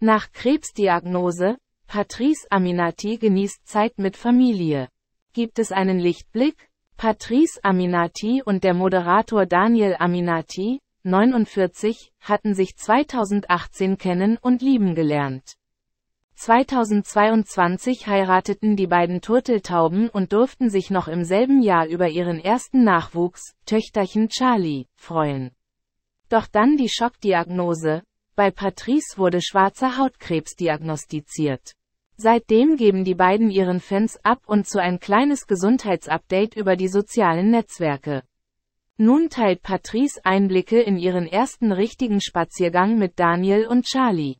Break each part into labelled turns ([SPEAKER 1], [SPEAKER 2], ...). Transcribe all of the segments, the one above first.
[SPEAKER 1] Nach Krebsdiagnose, Patrice Aminati genießt Zeit mit Familie. Gibt es einen Lichtblick? Patrice Aminati und der Moderator Daniel Aminati, 49, hatten sich 2018 kennen und lieben gelernt. 2022 heirateten die beiden Turteltauben und durften sich noch im selben Jahr über ihren ersten Nachwuchs, Töchterchen Charlie, freuen. Doch dann die Schockdiagnose. Bei Patrice wurde schwarzer Hautkrebs diagnostiziert. Seitdem geben die beiden ihren Fans ab und zu ein kleines Gesundheitsupdate über die sozialen Netzwerke. Nun teilt Patrice Einblicke in ihren ersten richtigen Spaziergang mit Daniel und Charlie.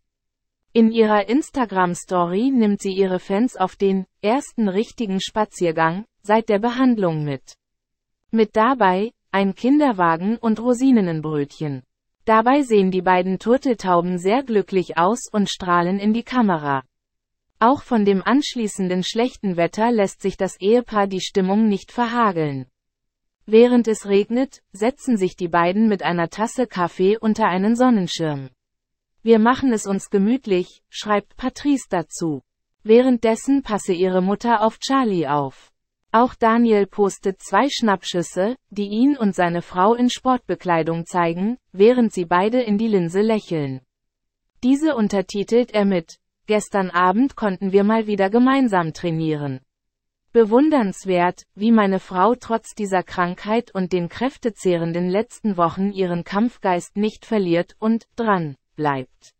[SPEAKER 1] In ihrer Instagram-Story nimmt sie ihre Fans auf den ersten richtigen Spaziergang seit der Behandlung mit. Mit dabei ein Kinderwagen und Rosinenbrötchen. Dabei sehen die beiden Turteltauben sehr glücklich aus und strahlen in die Kamera. Auch von dem anschließenden schlechten Wetter lässt sich das Ehepaar die Stimmung nicht verhageln. Während es regnet, setzen sich die beiden mit einer Tasse Kaffee unter einen Sonnenschirm. Wir machen es uns gemütlich, schreibt Patrice dazu. Währenddessen passe ihre Mutter auf Charlie auf. Auch Daniel postet zwei Schnappschüsse, die ihn und seine Frau in Sportbekleidung zeigen, während sie beide in die Linse lächeln. Diese untertitelt er mit Gestern Abend konnten wir mal wieder gemeinsam trainieren. Bewundernswert, wie meine Frau trotz dieser Krankheit und den kräftezehrenden letzten Wochen ihren Kampfgeist nicht verliert und dran bleibt.